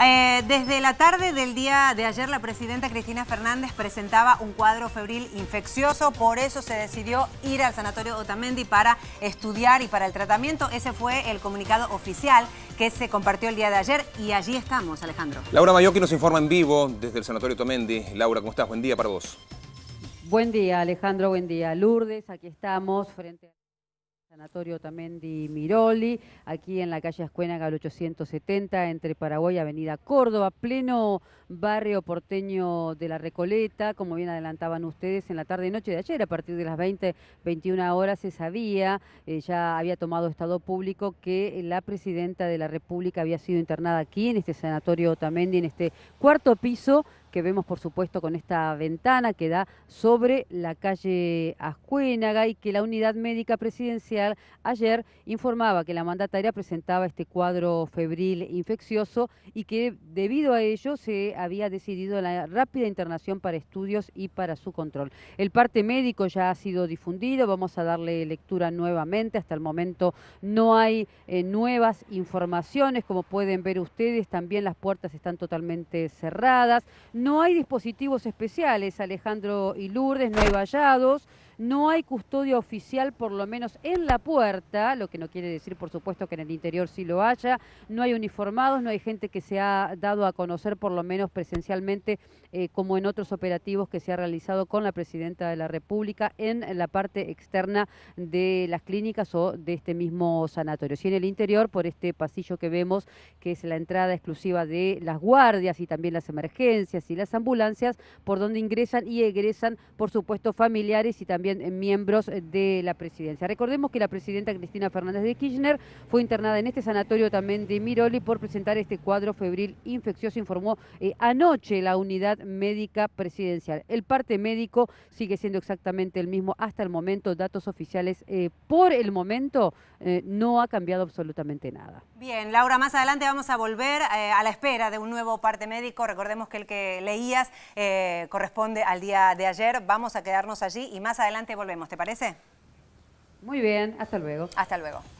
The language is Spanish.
Eh, desde la tarde del día de ayer, la presidenta Cristina Fernández presentaba un cuadro febril infeccioso, por eso se decidió ir al sanatorio Otamendi para estudiar y para el tratamiento. Ese fue el comunicado oficial que se compartió el día de ayer y allí estamos, Alejandro. Laura Mayoki nos informa en vivo desde el sanatorio Otamendi. Laura, ¿cómo estás? Buen día para vos. Buen día, Alejandro. Buen día, Lourdes. Aquí estamos frente a... Sanatorio Tamendi Miroli, aquí en la calle Escuénaga al 870, entre Paraguay y Avenida Córdoba, pleno barrio porteño de la Recoleta, como bien adelantaban ustedes, en la tarde y noche de ayer, a partir de las 20, 21 horas, se sabía, eh, ya había tomado estado público, que la presidenta de la República había sido internada aquí, en este Sanatorio Tamendi, en este cuarto piso, que vemos por supuesto con esta ventana que da sobre la calle Ascuénaga y que la unidad médica presidencial ayer informaba que la mandataria presentaba este cuadro febril infeccioso y que debido a ello se había decidido la rápida internación para estudios y para su control. El parte médico ya ha sido difundido, vamos a darle lectura nuevamente, hasta el momento no hay eh, nuevas informaciones, como pueden ver ustedes, también las puertas están totalmente cerradas. No hay dispositivos especiales, Alejandro y Lourdes, no hay vallados, no hay custodia oficial, por lo menos en la puerta, lo que no quiere decir, por supuesto, que en el interior sí lo haya, no hay uniformados, no hay gente que se ha dado a conocer, por lo menos presencialmente, eh, como en otros operativos que se ha realizado con la Presidenta de la República en la parte externa de las clínicas o de este mismo sanatorio. Si en el interior, por este pasillo que vemos, que es la entrada exclusiva de las guardias y también las emergencias y las ambulancias, por donde ingresan y egresan, por supuesto, familiares y también también eh, miembros eh, de la presidencia. Recordemos que la presidenta Cristina Fernández de Kirchner fue internada en este sanatorio también de Miroli por presentar este cuadro febril infeccioso, informó eh, anoche la unidad médica presidencial. El parte médico sigue siendo exactamente el mismo hasta el momento, datos oficiales por el momento no ha cambiado absolutamente nada. Bien, Laura, más adelante vamos a volver a la espera de un nuevo parte médico. Recordemos que el que leías corresponde al día de ayer. Vamos a quedarnos allí y más adelante adelante volvemos, ¿te parece? Muy bien, hasta luego. Hasta luego.